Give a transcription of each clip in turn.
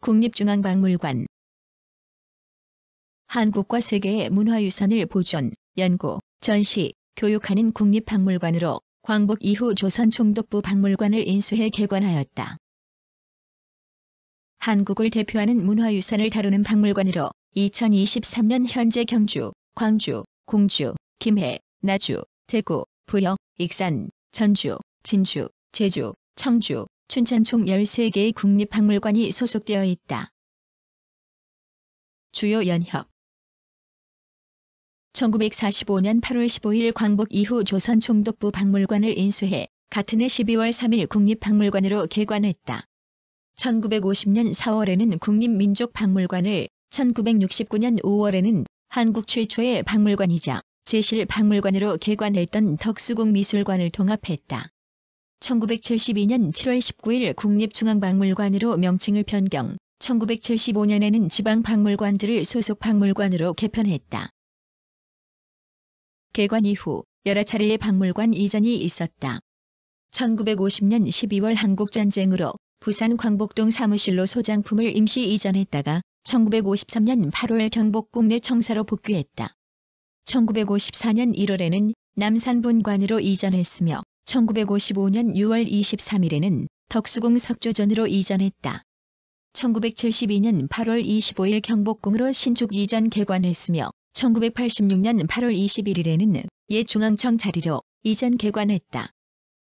국립중앙박물관 한국과 세계의 문화유산을 보존, 연구, 전시, 교육하는 국립박물관으로 광복 이후 조선총독부 박물관을 인수해 개관하였다. 한국을 대표하는 문화유산을 다루는 박물관으로 2023년 현재 경주, 광주, 공주, 김해, 나주, 대구, 부역, 익산, 전주, 진주, 제주, 청주, 춘천 총 13개의 국립박물관이 소속되어 있다. 주요 연협 1945년 8월 15일 광복 이후 조선 총독부 박물관을 인수해 같은 해 12월 3일 국립박물관으로 개관했다. 1950년 4월에는 국립민족박물관을, 1969년 5월에는 한국 최초의 박물관이자 제실박물관으로 개관했던 덕수궁 미술관을 통합했다. 1972년 7월 19일 국립중앙박물관으로 명칭을 변경, 1975년에는 지방박물관들을 소속박물관으로 개편했다. 개관 이후 여러 차례의 박물관 이전이 있었다. 1950년 12월 한국전쟁으로 부산 광복동 사무실로 소장품을 임시 이전했다가 1953년 8월 경복궁 내 청사로 복귀했다. 1954년 1월에는 남산분관으로 이전했으며 1955년 6월 23일에는 덕수궁 석조전으로 이전했다. 1972년 8월 25일 경복궁으로 신축 이전 개관했으며 1986년 8월 21일에는 옛 중앙청 자리로 이전 개관했다.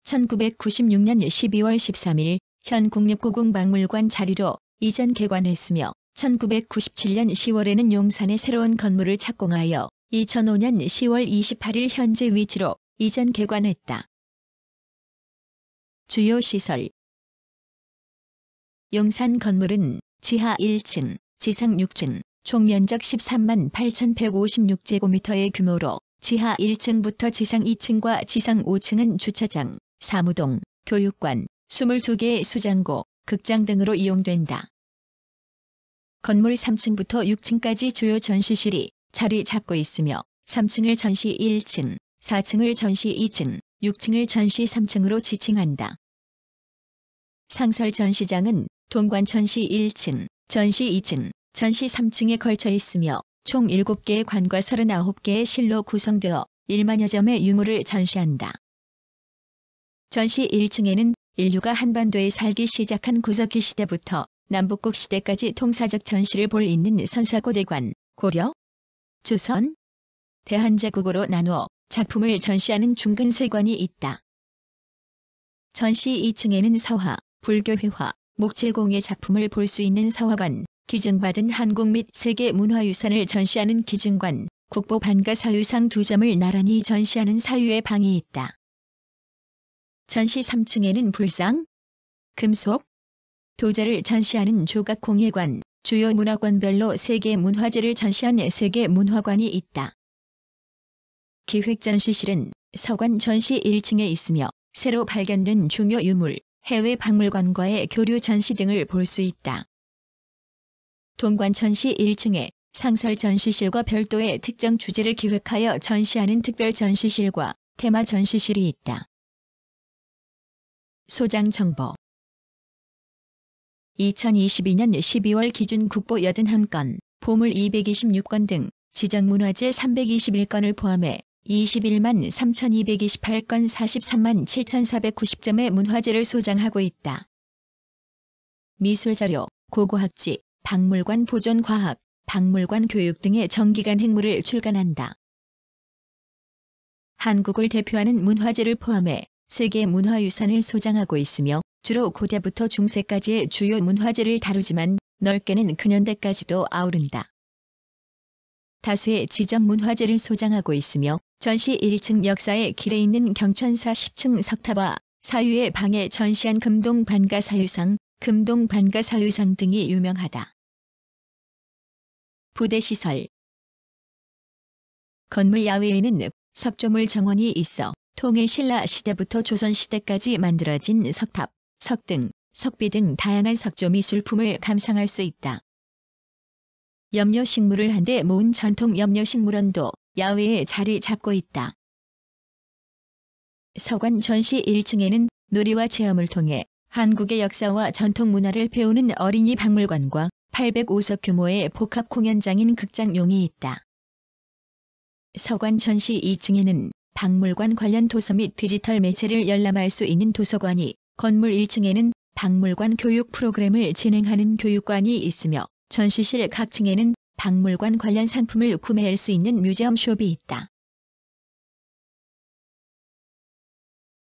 1996년 12월 13일 현 국립고궁박물관 자리로 이전 개관했으며 1997년 10월에는 용산에 새로운 건물을 착공하여 2005년 10월 28일 현재 위치로 이전 개관했다. 주요 시설 용산 건물은 지하 1층, 지상 6층, 총 면적 13만 8,156제곱미터의 규모로 지하 1층부터 지상 2층과 지상 5층은 주차장, 사무동, 교육관, 22개의 수장고, 극장 등으로 이용된다. 건물 3층부터 6층까지 주요 전시실이 자리 잡고 있으며 3층을 전시 1층, 4층을 전시 2층, 6층을 전시 3층으로 지칭한다. 상설 전시장은 동관 전시 1층, 전시 2층, 전시 3층에 걸쳐 있으며 총 7개의 관과 39개의 실로 구성되어 1만여 점의 유물을 전시한다. 전시 1층에는 인류가 한반도에 살기 시작한 구석기 시대부터 남북국 시대까지 통사적 전시를 볼 있는 선사고대관, 고려, 조선, 대한제국으로 나누어 작품을 전시하는 중근 세관이 있다. 전시 2층에는 서화, 불교회화, 목칠공의 작품을 볼 수 있는 서화관, 기증받은 한국 및 세계 문화유산을 전시하는 기증관, 국보 반가 사유상 두 점을 나란히 전시하는 사유의 방이 있다. 전시 3층에는 불상, 금속, 도자를 전시하는 조각공예관, 주요 문화관별로 세계 문화재를 전시한 세계 문화관이 있다. 기획전시실은 서관 전시 1층에 있으며 새로 발견된 중요 유물, 해외 박물관과의 교류 전시 등을 볼 수 있다. 동관전시 1층에 상설 전시실과 별도의 특정 주제를 기획하여 전시하는 특별 전시실과 테마 전시실이 있다. 소장 정보 2022년 12월 기준 국보 81건, 보물 226건 등 지정문화재 321건을 포함해 21만 3228건 43만 7490점의 문화재를 소장하고 있다. 미술자료, 고고학지, 박물관 보존과학, 박물관 교육 등의 정기간 행무를 출간한다. 한국을 대표하는 문화재를 포함해 세계 문화유산을 소장하고 있으며 주로 고대부터 중세까지의 주요 문화재를 다루지만 넓게는 근현대까지도 아우른다. 다수의 지정 문화재를 소장하고 있으며 전시 1층 역사의 길에 있는 경천사 10층 석탑와 사유의 방에 전시한 금동 반가사유상, 금동 반가사유상 등이 유명하다. 부대 시설 건물 야외에는 석조물 정원이 있어 통일신라 시대부터 조선시대까지 만들어진 석탑, 석등, 석비 등 다양한 석조 미술품을 감상할 수 있다. 염료식물을 한데 모은 전통 염료식물원도 야외에 자리 잡고 있다. 서관 전시 1층에는 놀이와 체험을 통해 한국의 역사와 전통 문화를 배우는 어린이 박물관과 805석 규모의 복합 공연장인 극장용이 있다. 서관 전시 2층에는 박물관 관련 도서 및 디지털 매체를 열람할 수 있는 도서관이, 건물 1층에는 박물관 교육 프로그램을 진행하는 교육관이 있으며 전시실 각 층에는 박물관 관련 상품을 구매할 수 있는 뮤지엄 숍이 있다.